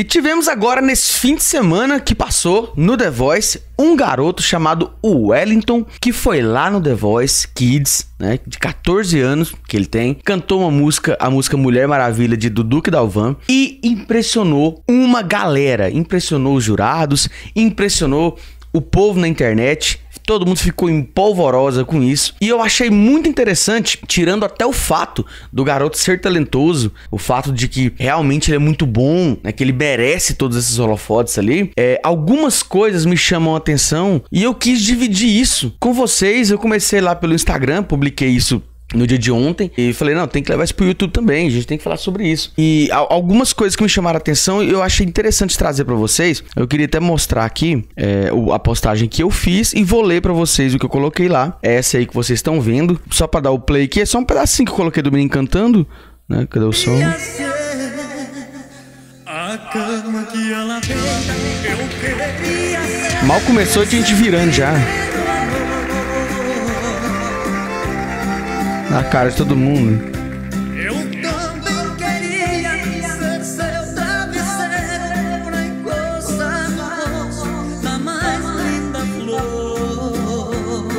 E tivemos agora nesse fim de semana que passou no The Voice um garoto chamado Wellington que foi lá no The Voice Kids, né, de 14 anos que ele tem, cantou uma música, a música Mulher Maravilha de Dudu e Dalvan e impressionou uma galera, impressionou os jurados, impressionou o povo na internet, todo mundo ficou em polvorosa com isso. E eu achei muito interessante, tirando até o fato do garoto ser talentoso, o fato de que realmente ele é muito bom, né, que ele merece todos esses holofotes ali. É, algumas coisas me chamam a atenção e eu quis dividir isso com vocês. Eu comecei lá pelo Instagram, publiquei isso no dia de ontem e falei, não, tem que levar isso pro YouTube também, a gente tem que falar sobre isso. E algumas coisas que me chamaram a atenção eu achei interessante trazer para vocês. Eu queria até mostrar aqui é, a postagem que eu fiz e vou ler para vocês o que eu coloquei lá. essa aí que vocês estão vendo. Só para dar o play aqui, é só um pedacinho que eu coloquei do menino cantando, né? Cadê o som? Mal começou a gente virando já. na cara de todo mundo. Eu também queria ser seu travesseiro pra encostar mais linda flor.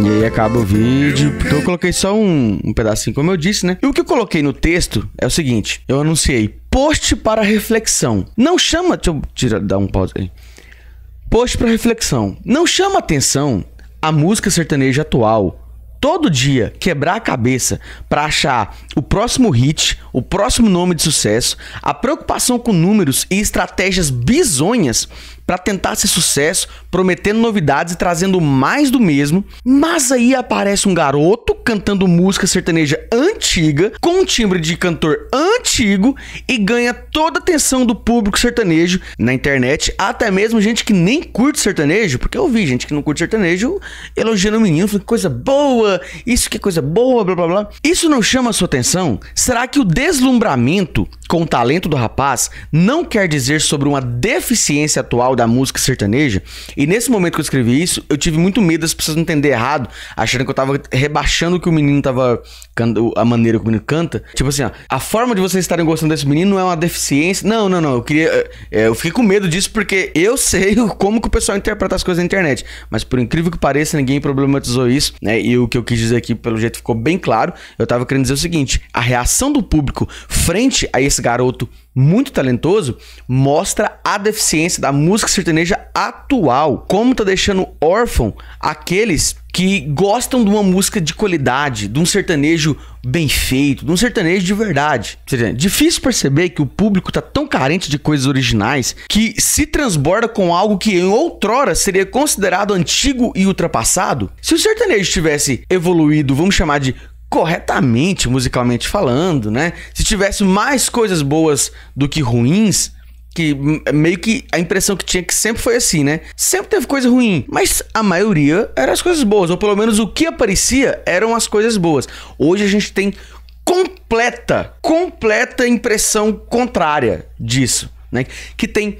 E aí acaba o vídeo. Então eu coloquei só um, um pedacinho, como eu disse, né? E o que eu coloquei no texto é o seguinte: eu anunciei post para reflexão. Não chama. Deixa eu tirar, dar um pause aí. Post para reflexão. Não chama atenção a música sertaneja atual todo dia quebrar a cabeça para achar o próximo hit, o próximo nome de sucesso, a preocupação com números e estratégias bizonhas para tentar ser sucesso, prometendo novidades e trazendo mais do mesmo. Mas aí aparece um garoto cantando música sertaneja antiga, com um timbre de cantor antigo e ganha toda a atenção do público sertanejo na internet, até mesmo gente que nem curte sertanejo, porque eu vi gente que não curte sertanejo elogiando o menino, falando coisa boa, isso que é coisa boa, blá blá blá. Isso não chama a sua atenção? Será que o deslumbramento com o talento do rapaz não quer dizer sobre uma deficiência atual da música sertaneja? E nesse momento que eu escrevi isso, eu tive muito medo das pessoas entender errado, achando que eu tava rebaixando o que o menino tava a maneira que o menino canta. Tipo assim, ó, a forma de vocês estarem gostando desse menino não é uma deficiência. Não, não, não. Eu queria. É, eu fiquei com medo disso porque eu sei como que o pessoal interpreta as coisas na internet. Mas por incrível que pareça, ninguém problematizou isso, né? E o que eu eu quis dizer aqui, pelo jeito ficou bem claro. Eu estava querendo dizer o seguinte: a reação do público frente a esse garoto muito talentoso mostra a deficiência da música sertaneja atual. Como está deixando órfão aqueles que gostam de uma música de qualidade, de um sertanejo bem feito, de um sertanejo de verdade. Difícil perceber que o público está tão carente de coisas originais que se transborda com algo que em outrora seria considerado antigo e ultrapassado. Se o sertanejo tivesse evoluído, vamos chamar de corretamente musicalmente falando, né? Se tivesse mais coisas boas do que ruins, que meio que a impressão que tinha que sempre foi assim, né? Sempre teve coisa ruim, mas a maioria eram as coisas boas, ou pelo menos o que aparecia eram as coisas boas. Hoje a gente tem completa, completa impressão contrária disso, né? Que tem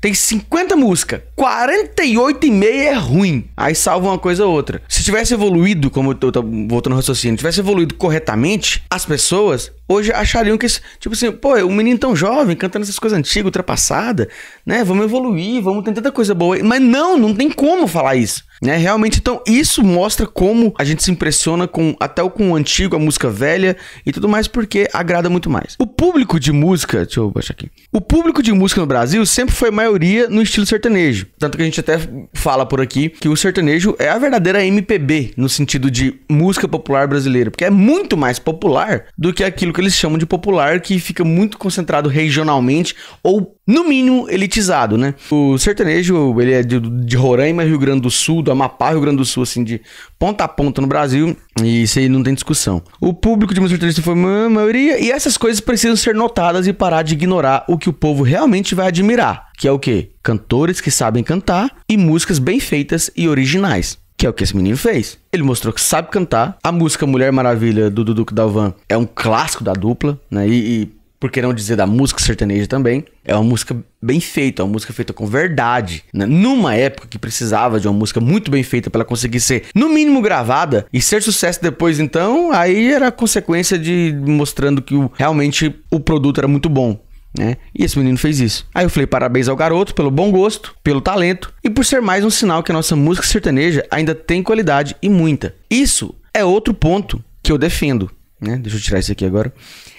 tem 50 músicas, 48 e meia é ruim. Aí salva uma coisa ou outra. Se se tivesse evoluído, como eu tô, voltando ao raciocínio, tivesse evoluído corretamente, as pessoas hoje achariam que, tipo assim, pô, um menino tão jovem cantando essas coisas antigas, ultrapassada, né? Vamos evoluir, vamos ter tanta coisa boa. Mas não, não tem como falar isso, né? Realmente, então, isso mostra como a gente se impressiona com até com o antigo, a música velha e tudo mais, porque agrada muito mais. O público de música, deixa eu baixar aqui. O público de música no Brasil sempre foi maioria no estilo sertanejo. Tanto que a gente até fala por aqui que o sertanejo é a verdadeira MP MPB, no sentido de música popular brasileira, porque é muito mais popular do que aquilo que eles chamam de popular, que fica muito concentrado regionalmente ou, no mínimo, elitizado, né? O sertanejo, ele é de, de Roraima, Rio Grande do Sul, do Amapá, Rio Grande do Sul, assim, de ponta a ponta no Brasil, e isso aí não tem discussão. O público de música sertaneja foi a maioria, e essas coisas precisam ser notadas e parar de ignorar o que o povo realmente vai admirar, que é o quê? Cantores que sabem cantar e músicas bem feitas e originais. Que é o que esse menino fez. Ele mostrou que sabe cantar. A música Mulher Maravilha do Duduque Dalvan é um clássico da dupla, né? E, e por que não dizer da música sertaneja também? É uma música bem feita, uma música feita com verdade, né? numa época que precisava de uma música muito bem feita para ela conseguir ser, no mínimo, gravada e ser sucesso depois, então, aí era consequência de mostrando que o, realmente o produto era muito bom né? E esse menino fez isso. Aí eu falei parabéns ao garoto pelo bom gosto, pelo talento e por ser mais um sinal que a nossa música sertaneja ainda tem qualidade e muita. Isso é outro ponto que eu defendo, né? Deixa eu tirar isso aqui agora.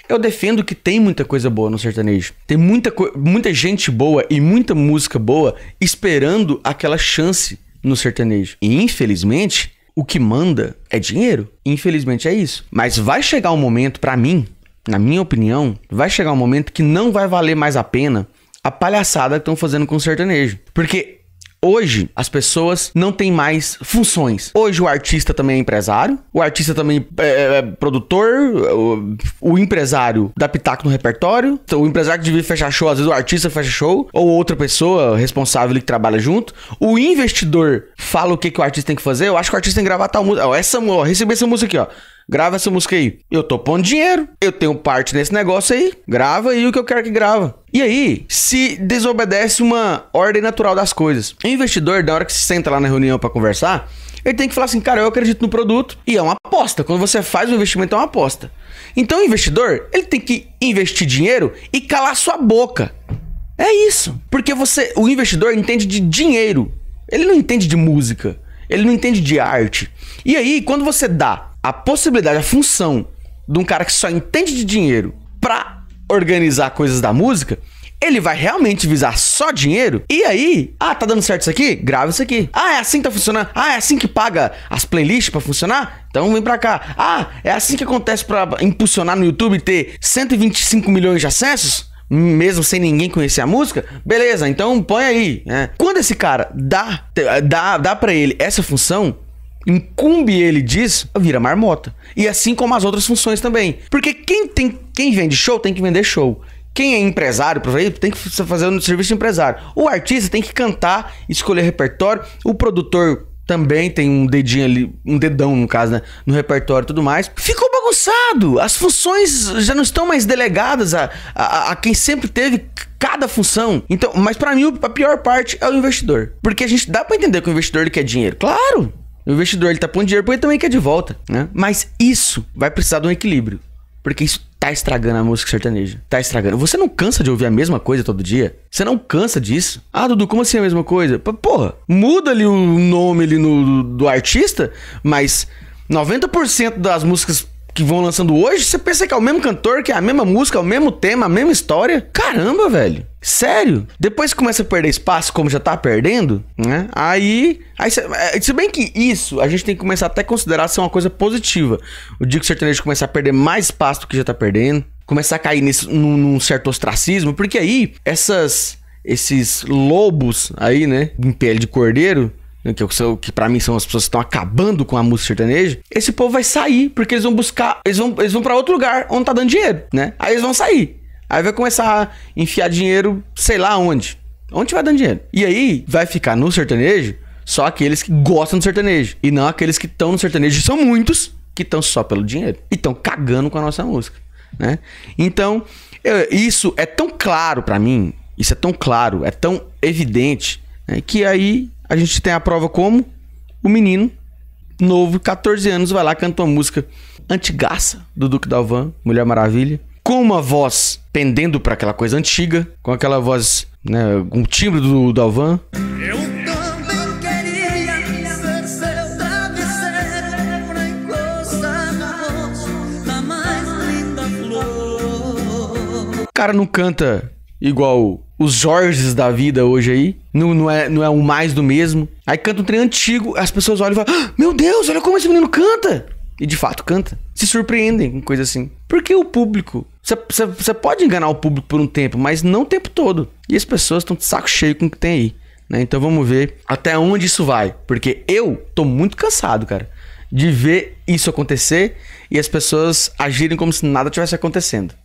Eu defendo que tem muita coisa boa no sertanejo. Tem muita, muita gente boa e muita música boa esperando aquela chance no sertanejo. E infelizmente, o que manda é dinheiro. Infelizmente é isso. Mas vai chegar um momento para mim na minha opinião, vai chegar um momento que não vai valer mais a pena a palhaçada que estão fazendo com o sertanejo. Porque Hoje, as pessoas não têm mais funções. Hoje, o artista também é empresário, o artista também é, é, é produtor, o, o, empresário dá pitaco no repertório, então, o empresário que devia fechar show, às vezes o artista fecha show, ou outra pessoa responsável que trabalha junto. O investidor fala o que, que o artista tem que fazer. Eu acho que o artista tem que gravar tal música. Ó, essa, ó, recebi essa música aqui, ó grava essa música aí. Eu tô pondo dinheiro, eu tenho parte nesse negócio aí, grava aí o que eu quero que grava. E aí, se desobedece uma ordem natural das coisas. O investidor, da hora que se senta lá na reunião para conversar, ele tem que falar assim, cara, eu acredito no produto e é uma aposta. Quando você faz um investimento, é uma aposta. Então o investidor, ele tem que investir dinheiro e calar sua boca. É isso. Porque você, o investidor entende de dinheiro. Ele não entende de música. Ele não entende de arte. E aí, quando você dá a possibilidade, a função de um cara que só entende de dinheiro para organizar coisas da música, ele vai realmente visar só dinheiro? E aí, ah, tá dando certo isso aqui? Grava isso aqui. Ah, é assim que tá funcionando? Ah, é assim que paga as playlists para funcionar? Então vem pra cá. Ah, é assim que acontece para impulsionar no YouTube ter 125 milhões de acessos? mesmo sem ninguém conhecer a música, beleza, então põe aí. Né? Quando esse cara dá, dá, dá para ele essa função, incumbe ele disso, vira marmota. E assim como as outras funções também. Porque quem tem, quem vende show tem que vender show. Quem é empresário, por aí, tem que fazer um serviço de empresário. O artista tem que cantar, escolher repertório. O produtor também tem um dedinho ali, um dedão no caso, né? No repertório e tudo mais. Ficou bagunçado! As funções já não estão mais delegadas a, a, a quem sempre teve cada função. Então, mas para mim a pior parte é o investidor. Porque a gente dá para entender que o investidor ele quer dinheiro. Claro! O investidor ele tá pondo dinheiro porque ele também quer de volta, né? Mas isso vai precisar de um equilíbrio. Porque isso tá estragando a música sertaneja. Tá estragando. Você não cansa de ouvir a mesma coisa todo dia? Você não cansa disso? Ah, Dudu, como assim a mesma coisa? Porra, muda ali o nome ali no, do artista, mas 90% das músicas que vão lançando hoje, você pensa que é o mesmo cantor, que é a mesma música, é o mesmo tema, a mesma história. Caramba, velho. Sério? Depois que começa a perder espaço, como já tá perdendo, né? Aí. aí cê, é, se bem que isso a gente tem que começar até a considerar ser uma coisa positiva. O dia que o sertanejo começar a perder mais espaço do que já tá perdendo, começar a cair nesse, num, num certo ostracismo, porque aí essas esses lobos aí, né? Em pele de cordeiro, né, que, que para mim são as pessoas que estão acabando com a música sertaneja, esse povo vai sair, porque eles vão buscar, eles vão, eles vão para outro lugar onde tá dando dinheiro, né? Aí eles vão sair. Aí vai começar a enfiar dinheiro, sei lá onde. Onde vai dando dinheiro? E aí vai ficar no sertanejo só aqueles que gostam do sertanejo e não aqueles que estão no sertanejo, são muitos que estão só pelo dinheiro e estão cagando com a nossa música, né? Então, eu, isso é tão claro para mim, isso é tão claro, é tão evidente, né? que aí a gente tem a prova como o menino novo, 14 anos, vai lá canta uma música antigaça do Duque Dalvan, Mulher Maravilha, com uma voz pendendo para aquela coisa antiga, com aquela voz, né, um timbre do Dalvan. Eu também queria ser seu travesseiro pra encostar da mais linda flor. O cara não canta igual os Jorges da vida hoje aí. Não, não, é, não é o mais do mesmo. Aí canta um trem antigo, as pessoas olham e falam: ah, Meu Deus, olha como esse menino canta! E de fato canta. Se surpreendem com coisa assim. Porque o público. Você pode enganar o público por um tempo, mas não o tempo todo. E as pessoas estão de saco cheio com o que tem aí. Né? Então vamos ver até onde isso vai. Porque eu tô muito cansado, cara de ver isso acontecer e as pessoas agirem como se nada tivesse acontecendo.